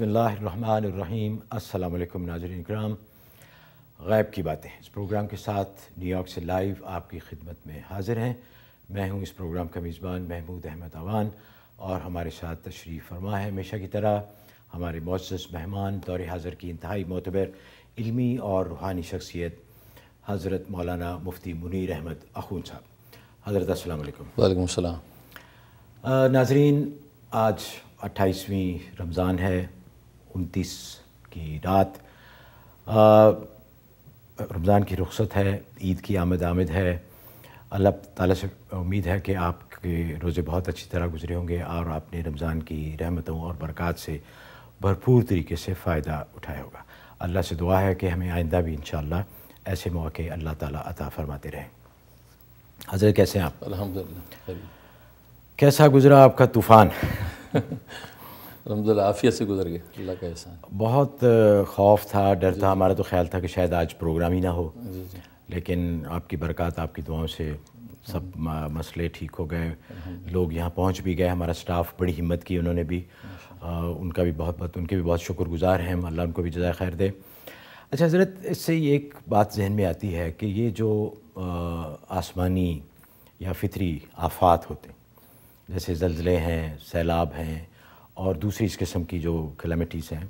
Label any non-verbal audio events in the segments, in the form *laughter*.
बसमीम् अल्लाम नाजरन कराम गैब की बातें इस प्रोग्राम के साथ न्यूयॉर्क से लाइव आपकी खिदमत में हाजिर हैं मैं हूं इस प्रोग्राम का मेज़बान महमूद अहमद अवान और हमारे साथ तशरीफ़ फरमा है हमेशा की तरह हमारे मोजस मेहमान दौरे हाज़र की इंतहाई मोतबर इलमी और रूहानी शख्सियत हज़रत मौलाना मुफ्ती मुनिर अहमद अखून साहब हज़रत अल्लाम नाजरीन आज अट्ठाईसवीं रमज़ान है उनतीस की रात रमज़ान की रुख्सत है ईद की आमद आमद है अल्लाह ताला से उम्मीद है कि आपके रोज़े बहुत अच्छी तरह गुजरे होंगे और आपने रमज़ान की रहमतों और बरक़ात से भरपूर तरीके से फ़ायदा उठाया होगा अल्लाह से दुआ है कि हमें आइंदा भी इन ऐसे मौके अल्लाह ताला अता फरमाते रहें हजरत कैसे हैं आप अल्हम्दुलिल्लाह कैसा गुजरा आपका तूफ़ान *laughs* अलहमदिल्ला आफिया से गुजर गए अल्लाह का एहसान बहुत खौफ था डर था हमारा तो ख्याल था कि शायद आज प्रोग्राम ही ना हो लेकिन आपकी बरकत आपकी दुआओं से सब हम्म। मसले ठीक हो गए लोग यहाँ पहुँच भी गए हमारा स्टाफ बड़ी हिम्मत की उन्होंने भी आ, उनका भी बहुत बहुत उनके भी बहुत शुक्रगुजार हैं अल्लाह उनको भी जजाय खैर दे अच्छा हज़रत इससे ये एक बात जहन में आती है कि ये जो आसमानी या फितरी आफात होते जैसे जल्जले हैं सैलाब हैं और दूसरी इस किस्म की जो कलेमिटीज़ हैं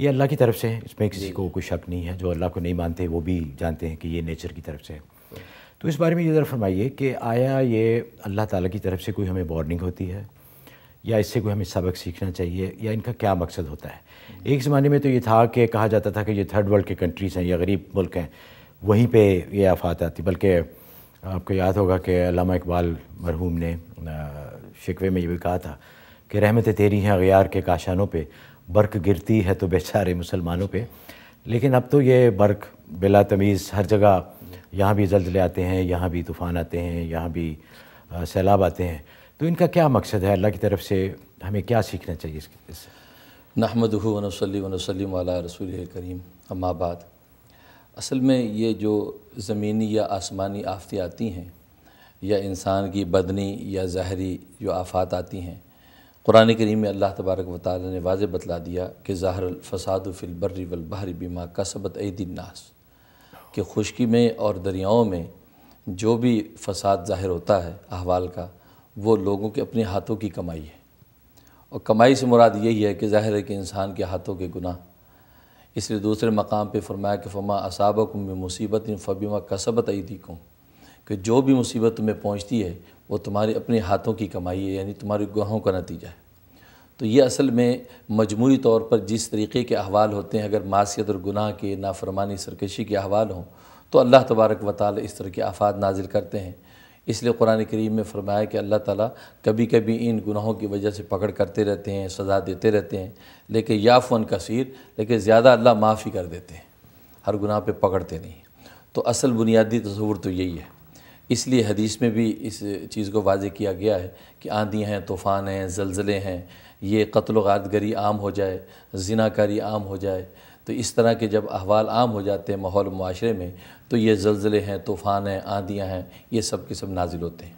ये अल्लाह की तरफ से है इसमें किसी को कोई शक नहीं है जो अल्लाह को नहीं मानते वो भी जानते हैं कि ये नेचर की तरफ से है तो इस बारे में ये ज़रा फरमाइए कि आया ये अल्लाह ताला की तरफ से कोई हमें वार्निंग होती है या इससे कोई हमें सबक सीखना चाहिए या इनका क्या मकसद होता है एक ज़माने में तो ये था कि कहा जाता था कि ये थर्ड वर्ल्ड के कंट्रीज़ हैं या गरीब मुल्क हैं वहीं पर ये आफात आती बल्कि आपको याद होगा कि अलामा इकबाल मरहूम ने शिकवे में ये भी कहा था कि रहमतें तेरी हैं अगियार के काशानों पे बर्क गिरती है तो बेचारे मुसलमानों पे लेकिन अब तो ये बर्क बिला तमीज़ हर जगह यहाँ भी जल्दले आते हैं यहाँ भी तूफ़ान आते हैं यहाँ भी सैलाब आते हैं तो इनका क्या मकसद है अल्लाह की तरफ से हमें क्या सीखना चाहिए इससे नहमद वन वसलम वाला रसूल करीम अम्माबाद असल में ये जो ज़मीनी या आसमानी आफतें आती हैं या इंसान की बदनी या जहरी जो आफात आती हैं कुरान करीम में अल्लाह तबारक वाली ने वाज बतला दिया कि ज़ाहर फ़साद वल बहरी बीमा का सबत नास कि खुशकी में और दरियाओं में जो भी फ़साद ज़ाहिर होता है अहवाल का वो लोगों के अपने हाथों की कमाई है और कमाई से मुराद यही है कि ज़ाहिर है कि इंसान के हाथों के गुनाह इसलिए दूसरे मकाम पर फरमाया कि फ़मा असाबक में मुसीबत फ़बीमा कसबत ईदी को कि जो भी मुसीबत तुम्हें पहुँचती है वो तुम्हारे अपने हाथों की कमाई है यानी तुम्हारी गुहों का नतीजा है तो ये असल में मजमूरी तौर पर जिस तरीके के अहवाल होते हैं अगर मासीत और गुनाह के नाफरमानी सरकशी के अहवाल हों तो अल्लाह तबारक व इस तरह के आफात नाजिल करते हैं इसलिए कुरान करीम में फरमाया कि अल्लाह ताला कभी कभी इन गुनाहों की वजह से पकड़ करते रहते हैं सज़ा देते रहते हैं लेकिन फन कसीर लेकिन ज़्यादा अल्लाह माफ़ी कर देते हैं हर गुनाह पे पकड़ते नहीं तो असल बुनियादी तस्वूर तो यही है इसलिए हदीस में भी इस चीज़ को वाजे किया गया है कि आंधियाँ हैं तूफ़ान हैं जलज़ले हैं ये कत्ल गारदगरी आम हो जाए जिनाकारी आम हो जाए तो इस तरह के जब अहवाल आम हो जाते हैं माहौल माशरे में तो ये जलज़ले हैं तूफ़ान हैं आंधियाँ हैं ये सब के सब नाजिल होते हैं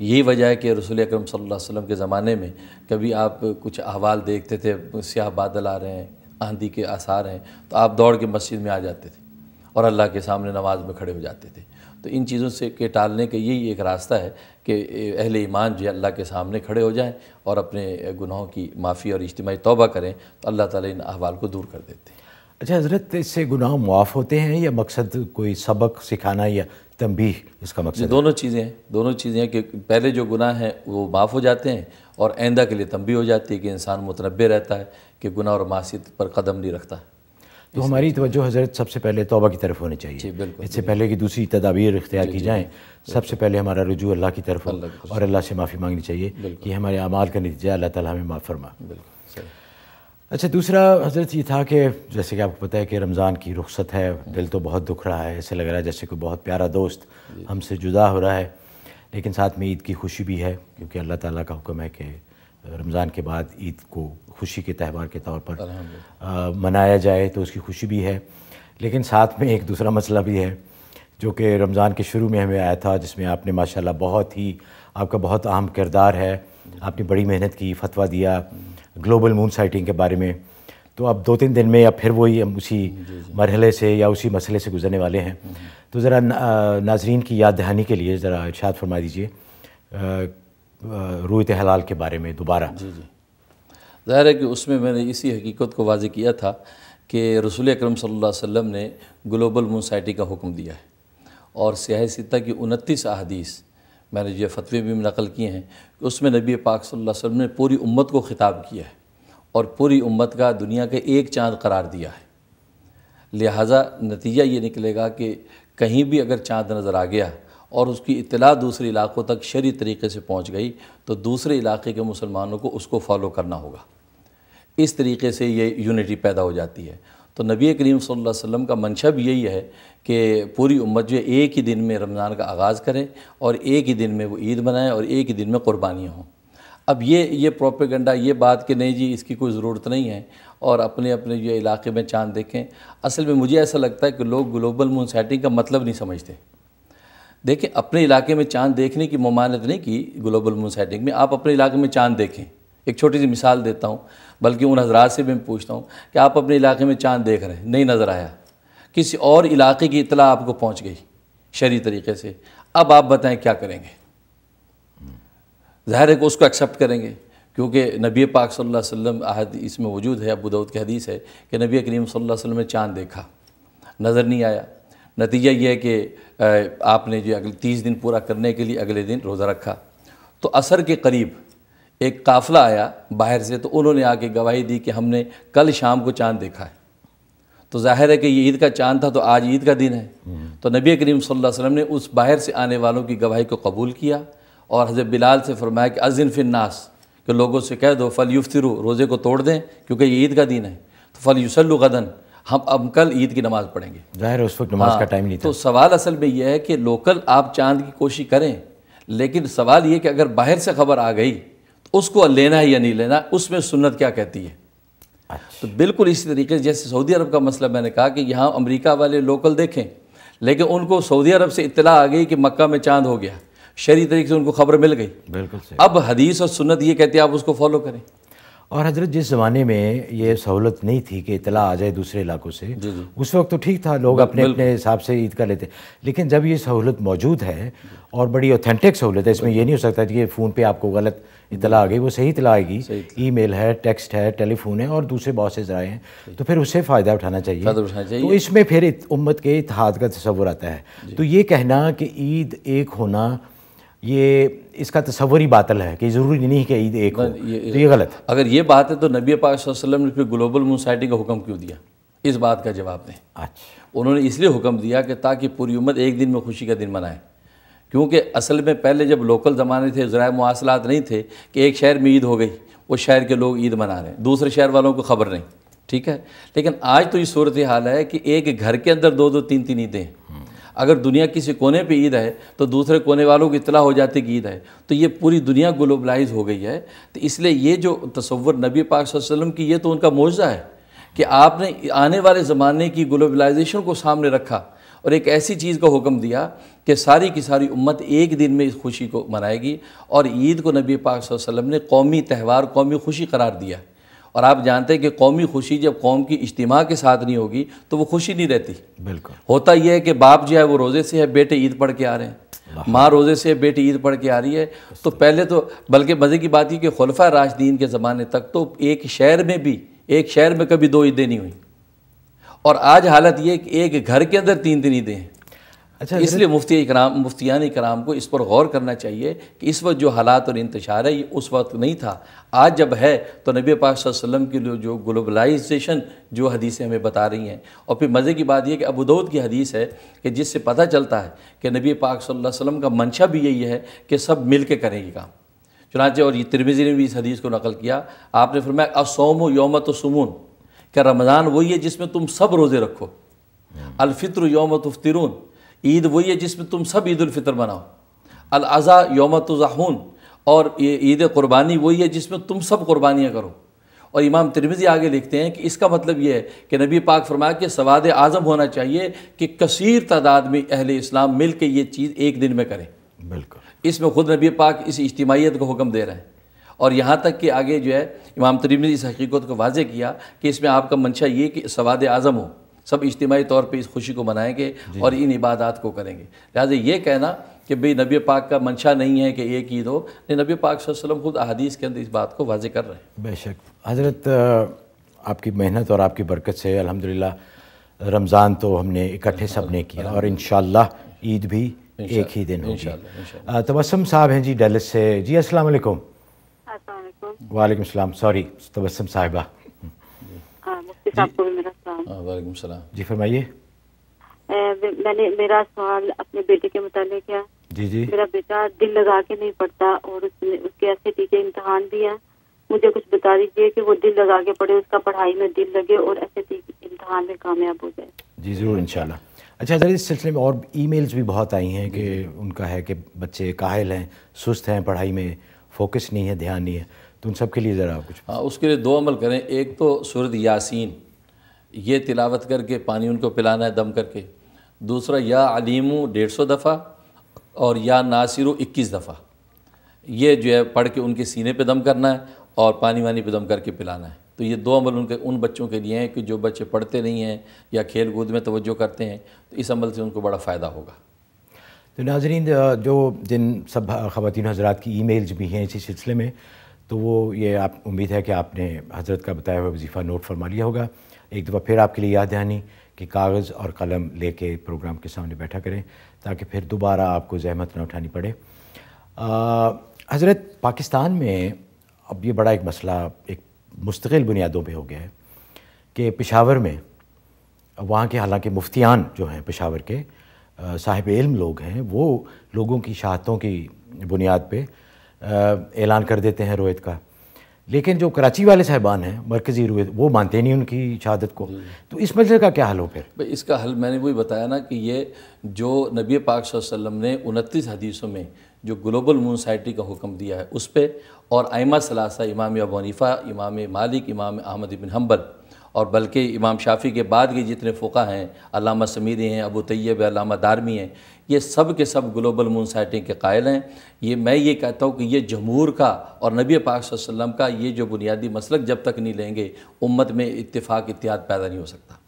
यही वजह है कि रसूल अक्रम वसम के ज़माने में कभी आप कुछ अहवाल देखते थे स्याह बादल आ रहे हैं आंधी के आसार हैं तो आप दौड़ के मस्जिद में आ जाते थे और अल्लाह के सामने नमाज में खड़े हो जाते थे तो इन चीज़ों से के टालने का यही एक रास्ता है कि अहल ईमान जो अल्लाह के सामने खड़े हो जाएँ और अपने गुनाहों की माफ़ी और इज्तमी तोबा करें तो अल्लाह ताली इन अहवाल को दूर कर देते हैं अच्छा हज़रत इससे गुनाह मुआफ़ होते हैं या मकसद कोई सबक सिखाना या तंबी इसका मकसद दोनों चीज़ें हैं दोनों चीज़ें हैं कि पहले जो गुनाह हैं वो माफ़ हो जाते हैं और आइंदा के लिए तंबी हो जाती है कि इंसान मुतनबे रहता है कि गुनाह और मासीत पर कदम नहीं रखता है तो हमारी तवज्जो हजरत सबसे पहले तोबा की तरफ होनी चाहिए इससे पहले कि दूसरी तदाबीर इख्तियार की जाएँ सबसे पहले हमारा रुजू अल्लाह की तरफ हो और अल्लाह से माफ़ी मांगनी चाहिए कि हमारे अमाल का नतीजा अल्लाह ताला हमें माफ़ फरमा अच्छा दूसरा हजरत ये था कि जैसे कि आपको पता है कि रमज़ान की रुख्सत है दिल तो बहुत दुख रहा है ऐसे लग रहा है जैसे कोई बहुत प्यारा दोस्त हमसे जुदा हो रहा है लेकिन साथ में ईद की खुशी भी है क्योंकि अल्लाह ताला का हुक्म है कि रमज़ान के बाद ईद को खुशी के त्यौहार के तौर पर आ, मनाया जाए तो उसकी खुशी भी है लेकिन साथ में एक दूसरा मसला भी है जो कि रमज़ान के शुरू में हमें आया था जिसमें आपने माशाल्लाह बहुत ही आपका बहुत अहम किरदार है आपने बड़ी मेहनत की फतवा दिया ग्लोबल मून साइटिंग के बारे में तो अब दो तीन दिन में या फिर वही हम उसी मरहले से या उसी मसले से गुजरने वाले हैं हम्म। तो ज़रा नाजरीन की याद दहानी के लिए ज़रा इर्शाद फरमा दीजिए रूत हलाल के बारे में दोबारा जी जी ज़ाहिर है कि उसमें मैंने इसी हकीकत को वाजे किया था कि रसूल अक्रम वसम ने ग्लोबल मोसाइटी का हुक्म दिया है और सियाह सिता की उनतीस अहदीस मैंने ये फतवे भी नकल किए हैं कि उसमें नबी पाक वसल्लम ने पूरी उम्मत को ख़िताब किया है और पूरी उम्मत का दुनिया के एक चाँद करार दिया है लिहाजा नतीजा ये निकलेगा कि कहीं भी अगर चाँद नज़र आ गया और उसकी इतला दूसरे इलाक़ों तक शरी तरीके से पहुँच गई तो दूसरे इलाके के मुसलमानों को उसको फॉलो करना होगा इस तरीके से ये यूनिटी पैदा हो जाती है तो नबी करीम सल्लल्लाहु अलैहि वसल्लम का मनशा भी यही है कि पूरी उम्मत जो एक ही दिन में रमज़ान का आगाज़ करे और एक ही दिन में वो ईद मनाएँ और एक ही दिन में क़ुरबानियाँ हों अब ये ये प्रोपेगेंडा ये बात कि नहीं जी इसकी कोई ज़रूरत नहीं है और अपने अपने ये इलाके में चांद देखें असल में मुझे ऐसा लगता है कि लोग ग्लोबल मून सेटिंग का मतलब नहीं समझते देखें अपने इलाके में चांद देखने की ममानत नहीं की ग्लोबल मून साइटिंग में आप अपने इलाके में चांद देखें एक छोटी सी मिसाल देता हूँ बल्कि उन हजरात से भी मैं पूछता हूँ कि आप अपने इलाके में चांद देख रहे हैं नहीं नज़र आया किसी और इलाके की इतला आपको पहुँच गई शरी तरीके से अब आप बताएं क्या करेंगे ज़ाहिर है कि उसको एक्सेप्ट करेंगे क्योंकि नबी पाक सल्लल्लाहु अलैहि वसल्लम आहद इसमें वजूद है अबू दाऊद की हदीस है कि नबी करीम सल्लल्लाहु अलैहि वसल्लम ने चांद देखा नज़र नहीं आया नतीजा ये है कि आपने जो अगले तीस दिन पूरा करने के लिए अगले दिन रोज़ा रखा तो असर के करीब एक काफ़िला आया बाहर से तो उन्होंने आके गवाही दी कि हमने कल शाम को चांद देखा है तो जाहिर है कि ये ईद का चांद था तो आज ईद का दिन है तो नबी करीम सल्लल्लाहु अलैहि वसल्लम ने उस बाहर से आने वालों की गवाही को कबूल किया और हज़रत बिलाल से फरमाया कि अजिन फिन्नास कि लोगों से कह दो फल युफ्तिरु रोज़े को तोड़ दें क्योंकि ये ईद का दिन है तो फल युसल्लु गदन हम अब कल ईद की नमाज़ पढ़ेंगे जाहिर उस वक्त नमाज हाँ, का टाइम नहीं था तो सवाल असल में यह है कि लोकल आप चांद की कोशिश करें लेकिन सवाल ये कि अगर बाहर से खबर आ गई तो उसको लेना है या नहीं लेना उसमें सुन्नत क्या कहती है अच्छा। तो बिल्कुल इसी तरीके से जैसे सऊदी अरब का मसला मैंने कहा कि यहाँ अमरीका वाले लोकल देखें लेकिन उनको सऊदी अरब से इतला आ गई कि मक्का में चांद हो गया शरी तरीके से उनको खबर मिल गई बिल्कुल अब हदीस और सुन्नत ये कहती है आप उसको फॉलो करें और हजरत जिस ज़माने में ये सहूलत नहीं थी कि इतला आ जाए दूसरे इलाकों से जी जी। उस वक्त तो ठीक था लोग अपने अपने हिसाब से ईद कर लेते लेकिन जब ये सहूलत मौजूद है और बड़ी ऑथेंटिक सहूलत है इसमें ये नहीं हो सकता कि फ़ोन पे आपको गलत इतला आ गई वो सही इतला आएगी ई मेल है टेक्स्ट है टेलीफोन है और दूसरे बहुत से ज़राए हैं तो फिर उससे फ़ायदा उठाना चाहिए तो इसमें फिर उम्मत के इतिहाद का तस्वुर आता है तो ये कहना कि ईद एक होना ये इसका ही बातल है कि ज़रूरी नहीं कि ईद एक हो ये, तो ये गलत अगर ये बात है तो नबी पाक वसल्लम ने फिर ग्लोबल मोसाइटी का हुक्म क्यों दिया इस बात का जवाब दें अच्छा उन्होंने इसलिए हुक्म दिया कि ताकि पूरी उम्र एक दिन में खुशी का दिन मनाए क्योंकि असल में पहले जब लोकल ज़माने थे ज़रा मवासलात नहीं थे कि एक शहर में ईद हो गई उस शहर के लोग ईद मना रहे हैं दूसरे शहर वालों को खबर नहीं ठीक है लेकिन आज तो ये सूरत हाल है कि एक घर के अंदर दो दो तीन तीन ईदें अगर दुनिया किसी कोने पे ईद है तो दूसरे कोने वालों की इतला हो जाती कि ईद है तो ये पूरी दुनिया ग्लोबलाइज हो गई है तो इसलिए ये जो तस्वर नबी पाक वसल्लम की ये तो उनका मुआवजा है कि आपने आने वाले ज़माने की ग्लोबलाइजेशन को सामने रखा और एक ऐसी चीज़ का हुक्म दिया कि सारी की सारी उम्मत एक दिन में इस खुशी को मनाएगी और ईद को नबी पाक वसल्लम ने कौमी त्यौहार कौमी खुशी करार दिया और आप जानते हैं कि कौमी खुशी जब कौम की इज्तम के साथ नहीं होगी तो वो खुशी नहीं रहती बिल्कुल होता यह है कि बाप जो है वो रोज़े से है बेटे ईद पढ़ के आ रहे हैं माँ रोज़े से बेटी ईद पढ़ के आ रही है तो पहले तो बल्कि मज़े की बात यह कि खलफा राशदीन के ज़माने तक तो एक शहर में भी एक शहर में कभी दो ईदें नहीं हुई और आज हालत ये कि एक घर के अंदर तीन दिन ईदें हैं अच्छा इसलिए मुफ्ती इकराम मुफ्तियान इकराम को इस पर गौर करना चाहिए कि इस वक्त जो हालात और इंतशार है ये उस वक्त नहीं था आज जब है तो नबी पाक वसल्लम की जो ग्लोबलाइजेशन जो हदीसें हमें बता रही हैं और फिर मज़े की बात यह कि अबूदौद की हदीस है कि जिससे पता चलता है कि नबी पाक वसल्लम का मंशा भी यही है कि सब मिल के करें ये काम चुनाचे और ये तिरमिजी ने भी इस हदीस को नकल किया आपने फरमाया असोम योम सुमून क्या रमज़ान वही है जिसमें तुम सब रोज़े रखो हम्म। अलफित्र योम तफ्तरून ईद वही है जिसमें तुम सब ईद फितर मनाओ अलज़ा योम तुज़ाहून और ईद क़ुरबानी वही है जिसमें तुम सब कुर्बानियाँ करो और इमाम तिरमिज़ी आगे लिखते हैं कि इसका मतलब यह है कि नबी पाक फरमाया कि सवाद आज़म होना चाहिए कि कसीर तादाद में अहल इस्लाम मिल के ये चीज़ एक दिन में करें बिल्कुल इसमें ख़ुद नबी पाक इस इज्तमाहीत को हुक्म दे रहे हैं और यहाँ तक कि आगे जो है इमाम तरीम ने इस हकीकत को वाजे किया कि इसमें आपका मंशा ये कि सवाद आज़म हो सब इज्तमाही तौर पर इस खुशी को मनाएंगे और इन इबादत को करेंगे लिहाजा ये कहना कि भाई नबी पाक का मंशा नहीं है कि एक ईद हो नहीं नबी पाक वसल्लम खुद अहदीस के अंदर इस बात को वाजे कर रहे हैं बेशक हज़रत आपकी मेहनत और आपकी बरकत से अलहमदिल्ला रमज़ान तो हमने इकट्ठे सब ने किया और इन ईद भी एक ही दिन होगी तबसम साहब हैं जी डेलिस से जी असल वालेकुम सॉरी तबसम साहिबा हाँ, वालेकुम सलाम जी फरमाइए मैंने मेरा सवाल अपने बेटे के मुताबिक किया जी जी मेरा बेटा दिल लगा के नहीं पढ़ता और उसने उसके ऐसे टीचर इम्तहान भी है मुझे कुछ बता दीजिए कि वो दिल लगा के पढ़े उसका पढ़ाई में दिल लगे और ऐसे इम्तहान में कामयाब हो जाए जी ज़रूर इंशाल्लाह अच्छा सर इस सिलसिले में और ईमेल्स भी बहुत आई हैं कि उनका है कि बच्चे काहिल हैं सुस्त हैं पढ़ाई में फोकस नहीं है ध्यान नहीं है तो उन सब के लिए ज़रा कुछ हाँ उसके लिए दो अमल करें एक तो सुरद यासीन ये तिलावत करके पानी उनको पिलाना है दम करके दूसरा या अलीमू डेढ़ सौ दफ़ा और या नासिर इक्कीस दफ़ा ये जो है पढ़ के उनके सीने पे दम करना है और पानी वानी पे दम करके पिलाना है तो ये दो अमल उनके उन बच्चों के लिए हैं कि जो बच्चे पढ़ते नहीं हैं या खेल कूद में तवज्जो करते हैं तो इस अमल से उनको बड़ा फ़ायदा होगा तो नाजरीन जो जिन सब ख़वान हजरात की ई मेल्स भी हैं इसी सिलसिले में तो वो ये आप उम्मीद है कि आपने हज़रत का बताया हुआ वजीफ़ा नोट फरमा लिया होगा एक दफ़ा फिर आपके लिए याद दहानी कि कागज़ और कलम लेके प्रोग्राम के सामने बैठा करें ताकि फिर दोबारा आपको जहमत ना उठानी पड़े हज़रत पाकिस्तान में अब ये बड़ा एक मसला एक मुस्तकिल बुनियादों पे हो गया है कि पेशावर में वहाँ के हालांकि मुफ्तियान जो हैं पेशावर के साहिब इल्म लोग हैं वो लोगों की शहादतों की बुनियाद पर ऐलान कर देते हैं रोहित का लेकिन जो कराची वाले साहिबान हैं मरकज़ी रोहित वो मानते नहीं उनकी शहादत को हम्म। तो इस मसले का क्या हल हो फिर भाई इसका हल मैंने वही बताया ना कि ये जो नबी पाक वसल्लम ने उनतीस हदीसों में जो ग्लोबल मून सोसाइटी का हुक्म दिया है उस पर और आयमा सलासा इमाम अबनीफ़ा इमाम मालिक इमाम अहमद बिन हम्बल और बल्कि इमाम शाफ़ी के बाद के जितने फ़ुका हैं अलामा समीरी हैं अबू तैयब अलामा दारमी हैं ये सब के सब ग्लोबल मुनसाइटिंग के कायल हैं ये मैं ये कहता हूँ कि ये जमहूर का और नबी पाक वसम का ये जो बुनियादी मसलक जब तक नहीं लेंगे उम्मत में इतफ़ाक़ इतिहाद पैदा नहीं हो सकता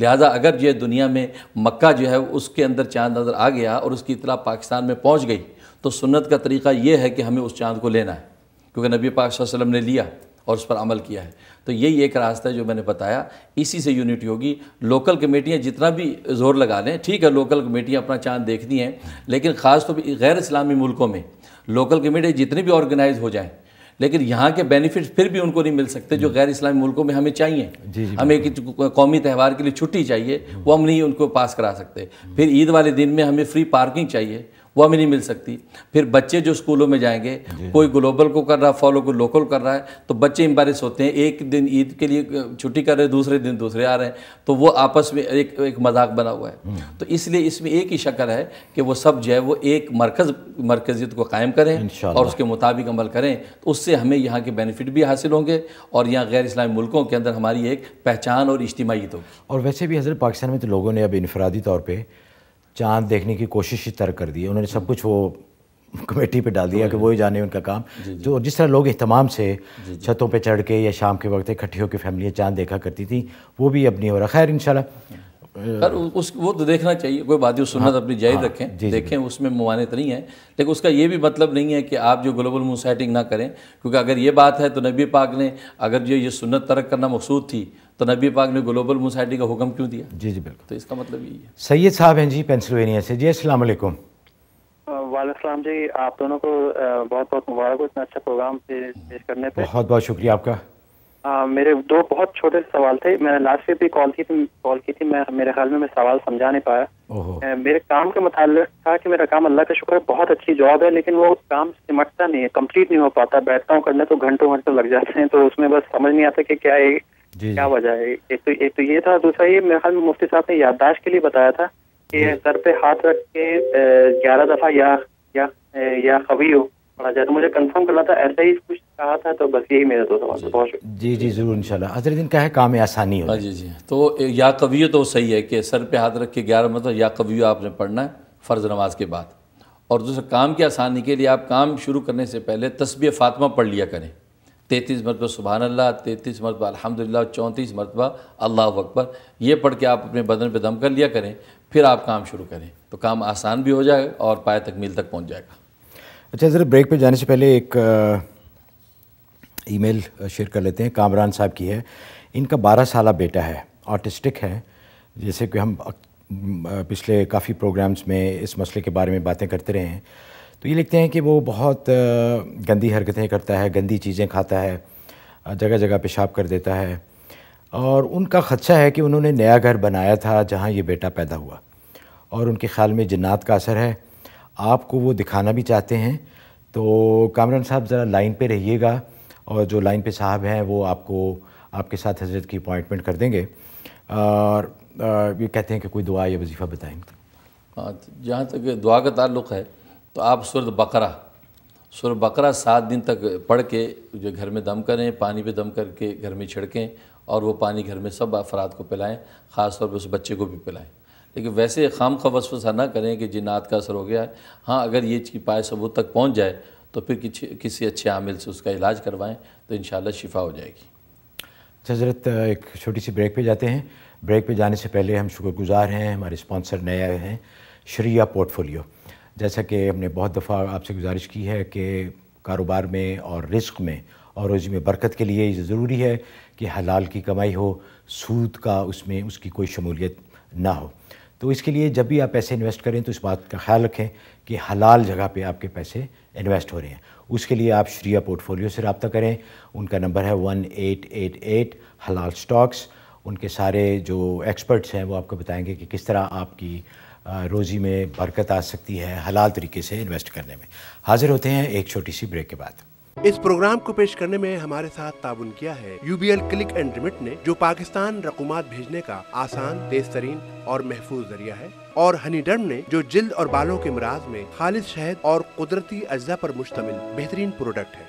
लिहाजा अगर जो दुनिया में मक्का जो है उसके अंदर चांद नज़र आ गया और उसकी इतला पाकिस्तान में पहुँच गई तो सुन्नत का तरीका ये है कि हमें उस चांद को लेना है क्योंकि नबी पाक ने लिया और उस पर अमल किया है तो यही एक रास्ता है जो मैंने बताया इसी से यूनिटी होगी लोकल कमेटियाँ जितना भी जोर लगा लें ठीक है लोकल कमेटियाँ अपना चांद देखती हैं लेकिन ख़ास तो पर गैर इस्लामी मुल्कों में लोकल कमेटियाँ जितनी भी ऑर्गेनाइज हो जाएँ लेकिन यहाँ के बेनिफिट्स फिर भी उनको नहीं मिल सकते जो गैर इस्लामी मुल्कों में हमें चाहिए जी जी हमें एक कौमी त्यौहार के लिए छुट्टी चाहिए वो हम नहीं उनको पास करा सकते हम्म। फिर ईद वाले दिन में हमें फ्री पार्किंग चाहिए वो हमें नहीं मिल सकती फिर बच्चे जो स्कूलों में जाएंगे कोई ग्लोबल को कर रहा है फॉलो कोई लोकल कर रहा है तो बच्चे एम्बारिस होते हैं एक दिन ईद के लिए छुट्टी कर रहे हैं दूसरे दिन दूसरे आ रहे हैं तो वो आपस में एक एक मजाक बना हुआ है हम्म। तो इसलिए इसमें एक ही शक्ल है कि वो सब जो है वो एक मरकज़ मरकजियत को कायम करें और उसके मुताबिक अमल करें तो उससे हमें यहाँ के बेनिफिट भी हासिल होंगे और यहाँ गैर इस्लामी मुल्कों के अंदर हमारी एक पहचान और इज्तमाहीत तो होगी और वैसे भी हज़रत पाकिस्तान में तो लोगों ने अब इनफरादी तौर पर चांद देखने की कोशिश ही तर्क कर दी उन्होंने सब कुछ वो कमेटी पे डाल दिया कि वही जाने उनका काम तो जिस तरह लोग अहतमाम से छतों पे चढ़ के या शाम के वक्त इकट्ठी होकर फैमिलियाँ चांद देखा करती थी वो भी अब नहीं हो रहा खैर इन पर उस वो तो देखना चाहिए कोई बात सुन्नत हाँ, अपनी जायद हाँ, रखें जी, देखें जी, उसमें ममानत तो नहीं है लेकिन उसका ये भी मतलब नहीं है कि आप जो ग्लोबल मोसाइटिंग ना करें क्योंकि अगर ये बात है तो नबी पाक ने अगर जो ये सुनत तरक करना मकसूद थी तो नबी पाक ने ग्लोबल मोसाइटी का हुक्म क्यों दिया जी जी बिल्कुल तो इसका मतलब यही है सैयद साहब हैं जी पेंसिल्वेनिया से जी अस्सलाम वालेकुम जी आप दोनों को बहुत बहुत मुबारक इतना अच्छा प्रोग्राम पेश करने पे बहुत बहुत शुक्रिया आपका आ, मेरे दो बहुत छोटे सवाल थे मैंने लास्ट वीक भी कॉल की थी कॉल की थी मैं मेरे ख्याल में मैं सवाल समझा नहीं पाया ए, मेरे काम के मतलब था कि मेरा काम अल्लाह का शुक्र है बहुत अच्छी जॉब है लेकिन वो काम सिमटता नहीं है कंप्लीट नहीं हो पाता बैठता हूँ करने तो घंटों घंटों लग जाते हैं तो उसमें बस समझ नहीं आता कि क्या एक क्या वजह है एक तो एक तो ये था दूसरा ये मेरे ख्याल में मुफ्ती साहब ने याददाश्त के लिए बताया था कि सर पे हाथ रख के ग्यारह दफा या या या खबी हो तो मुझे कंफर्म करना था ऐसा ही कुछ कहा था तो बस यही मेरा दोस्तों सवाल जी जी जरूर इंशाल्लाह हजरत का है काम आसानी हो हाँ जी जी तो या कवियो तो सही है कि सर पे हाथ रख के ग्यारह मतलब या कवियो आपने पढ़ना है फ़र्ज़ नमाज के बाद और दूसरा काम की आसानी के लिए आप काम शुरू करने से पहले तस्बी फातमा पढ़ लिया करें तैंतीस मरतबा सुबहान अल्लाह तैंतीस मरतबा अलहमदिल्ला चौंतीस मरतबा अल्लाह अकबर ये पढ़ के आप अपने बदन पे दम कर लिया करें फिर आप काम शुरू करें तो काम आसान भी हो जाएगा और पाए तकमील तक पहुँच जाएगा अच्छा ज़रा ब्रेक पर जाने से पहले एक ई मेल शेयर कर लेते हैं कामरान साहब की है इनका बारह साल बेटा है ऑटिस्टिक है जैसे कि हम पिछले काफ़ी प्रोग्राम्स में इस मसले के बारे में बातें करते रहे हैं तो ये लिखते हैं कि वो बहुत गंदी हरकतें करता है गंदी चीज़ें खाता है जगह जगह पेशाब कर देता है और उनका ख़दशा है कि उन्होंने नया घर बनाया था जहाँ ये बेटा पैदा हुआ और उनके ख्याल में जन्ात का असर है आपको वो दिखाना भी चाहते हैं तो कामरान साहब ज़रा लाइन पे रहिएगा और जो लाइन पे साहब हैं वो आपको आपके साथ हजरत की अपॉइंटमेंट कर देंगे और ये कहते हैं कि कोई दुआ या वजीफ़ा बताएं हाँ, जहाँ तक दुआ का ताल्लुक़ है तो आप सूरत बकरा सूर बकरा सात दिन तक पढ़ के जो घर में दम करें पानी पे दम करके घर में छिड़कें और वो पानी घर में सब अफराद को पिलाएं ख़ास तौर पर उस बच्चे को भी पिलाएं लेकिन वैसे खाम का वसवसा ना करें कि जिन्नात का असर हो गया है हाँ अगर ये पाए सबूत तक पहुँच जाए तो फिर किसी किसी अच्छे आमिल से उसका इलाज करवाएँ तो इन शिफा हो जाएगी अच्छा, हजरत एक छोटी सी ब्रेक पर जाते हैं ब्रेक पर जाने से पहले हम शुक्रगुजार हैं हमारे स्पॉन्सर नए आए हैं श्रिया पोर्टफोलियो जैसा कि हमने बहुत दफ़ा आपसे गुजारिश की है कि कारोबार में और रिस्क में और रोज़ी में बरकत के लिए ज़रूरी है कि हलाल की कमाई हो सूद का उसमें उसकी कोई शमूलियत ना हो तो इसके लिए जब भी आप पैसे इन्वेस्ट करें तो इस बात का ख्याल रखें कि हलाल जगह पे आपके पैसे इन्वेस्ट हो रहे हैं उसके लिए आप श्रिया पोर्टफोलियो से रबता करें उनका नंबर है वन एट एट एट हलाल स्टॉक्स उनके सारे जो एक्सपर्ट्स हैं वो आपको बताएंगे कि किस तरह आपकी रोज़ी में बरकत आ सकती है हलाल तरीके से इन्वेस्ट करने में हाजिर होते हैं एक छोटी सी ब्रेक के बाद इस प्रोग्राम को पेश करने में हमारे साथ ताउन किया है यूबीएल क्लिक एंड रिमिट ने जो पाकिस्तान रकूमत भेजने का आसान तेज तरीन और महफूज जरिया है और हनी डर्म ने जो जिल्द और बालों के मराज में खालिद शहद और कुदरती अज्जा पर मुश्तमिल बेहतरीन प्रोडक्ट है